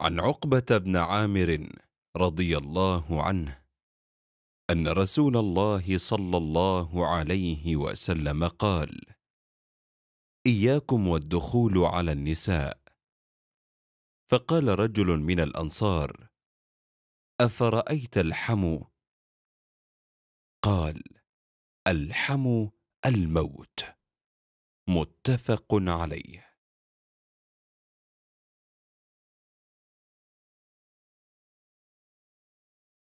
عن عقبة بن عامر رضي الله عنه أن رسول الله صلى الله عليه وسلم قال: إياكم والدخول على النساء. فقال رجل من الأنصار: أفرأيت الحم؟ قال: الحم الموت. متفق عليه